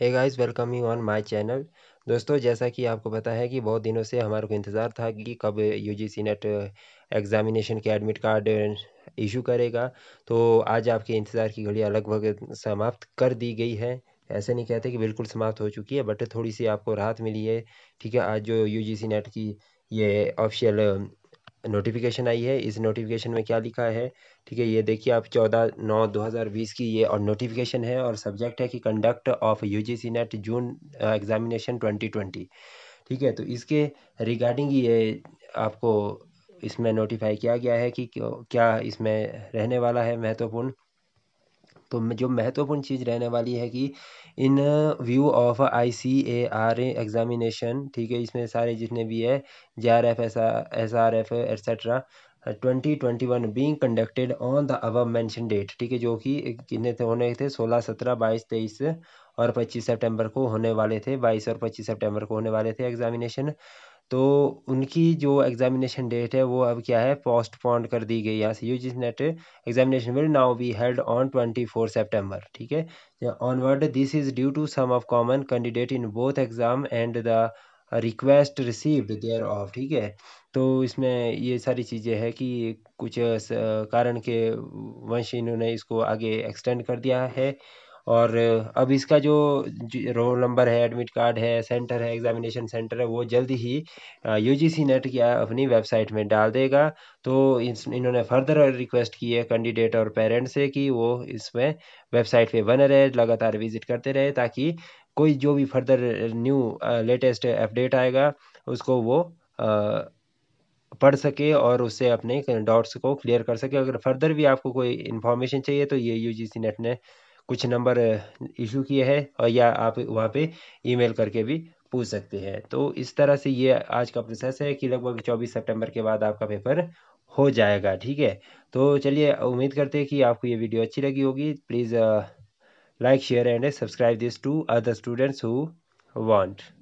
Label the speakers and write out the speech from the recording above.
Speaker 1: hey guys welcome you on my channel दोस्तों जैसा कि आपको पता है कि बहुत दिनों से हमारे को इंतज़ार था कि कब यूजीसी नेट एग्ज़ामिनेशन के एडमिट कार्ड इशू करेगा तो आज आपके इंतज़ार की घड़ियाँ लगभग समाप्त कर दी गई है ऐसे नहीं कहते कि बिल्कुल समाप्त हो चुकी है बट थोड़ी सी आपको राहत मिली है ठीक है आज जो यू नेट की ये ऑफिशियल नोटिफिकेशन आई है इस नोटिफिकेशन में क्या लिखा है ठीक है ये देखिए आप चौदह नौ दो हज़ार बीस की ये और नोटिफिकेशन है और सब्जेक्ट है कि conduct of U G C NET June examination twenty twenty ठीक है तो इसके रिगार्डिंग ये आपको इसमें नोटिफाई किया गया है कि क्या इसमें रहने वाला है महत्वपूर्ण तो जो महत्वपूर्ण चीज़ रहने वाली है कि in view of I C A R examination ठीक है इसमें सारे जितने भी है J R F S R S R F etcetera twenty twenty one being conducted on the above mentioned date ठीक है जो कि कितने थे होने थे सोलह सत्रह बाईस तेईस और पच्चीस सेप्टेम्बर को होने वाले थे बाईस और पच्चीस सेप्टेम्बर को होने वाले थे एग्जामिनेशन तो उनकी जो एग्ज़ामिनेशन डेट है वो अब क्या है पोस्टपोन्ड कर दी गई यहाँ से यू जिस NET examination will now be held on twenty four September ठीक है onward this is due to some of common candidate in both exam and the request received thereof ठीक है तो इसमें ये सारी चीज़ें हैं कि कुछ कारण के वंश इन्होंने इसको आगे एक्सटेंड कर दिया है और अब इसका जो रोल नंबर है एडमिट कार्ड है सेंटर है एग्जामिनेशन सेंटर है वो जल्द ही यू जी सी नेट की अपनी वेबसाइट में डाल देगा तो इन्होंने फर्दर रिक्वेस्ट की है कैंडिडेट और पेरेंट्स से कि वो इसमें वेबसाइट पे बने रहे लगातार विजिट करते रहे ताकि कोई जो भी फर्दर न्यू लेटेस्ट अपडेट आएगा उसको वो आ, पढ़ सके और उससे अपने डाउट्स को क्लियर कर सके अगर फर्दर भी आपको कोई इन्फॉर्मेशन चाहिए तो ये यू जी सी नेट ने कुछ नंबर इशू किए हैं और या आप वहाँ पे ईमेल करके भी पूछ सकते हैं तो इस तरह से ये आज का प्रोसेस है कि लगभग चौबीस सितंबर के बाद आपका पेपर हो जाएगा ठीक है तो चलिए उम्मीद करते हैं कि आपको ये वीडियो अच्छी लगी होगी please like share and subscribe this to other students who want